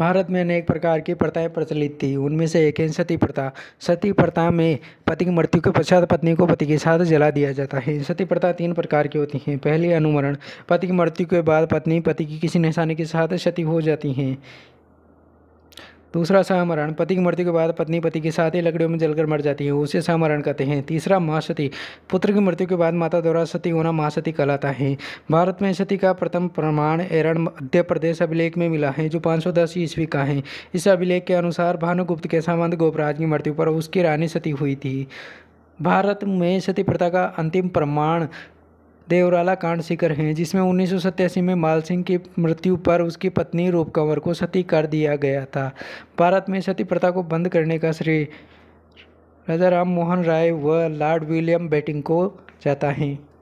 भारत में अनेक प्रकार की प्रथाएं प्रचलित थी उनमें से एक है सती प्रथा सती प्रथा में पति की मृत्यु के पश्चात पत्नी को पति के साथ जला दिया जाता है सती प्रथा तीन प्रकार की होती हैं पहली अनुमरण पति की मृत्यु के बाद पत्नी पति की किसी निशाने के साथ सती हो जाती हैं दूसरा सामरण पति की मृत्यु के बाद पत्नी पति के साथ ही लकड़ियों में जलकर मर जाती है उसे सामरण कहते हैं तीसरा महासती पुत्र की मृत्यु के बाद माता द्वारा सती होना महासती कहलाता है भारत में सती का प्रथम प्रमाण एरण मध्य प्रदेश अभिलेख में मिला है जो 510 ईस्वी का है इस अभिलेख के अनुसार भानुगुप्त के सामंत गोपराज की मृत्यु पर उसकी रानी सती हुई थी भारत में सती प्रथा का अंतिम प्रमाण देवराला कांड शिखर हैं जिसमें उन्नीस में माल सिंह की मृत्यु पर उसकी पत्नी रूप कंवर को सती कर दिया गया था भारत में सती प्रथा को बंद करने का श्रेय राजा राम मोहन राय व लॉर्ड विलियम बेटिंग को जाता है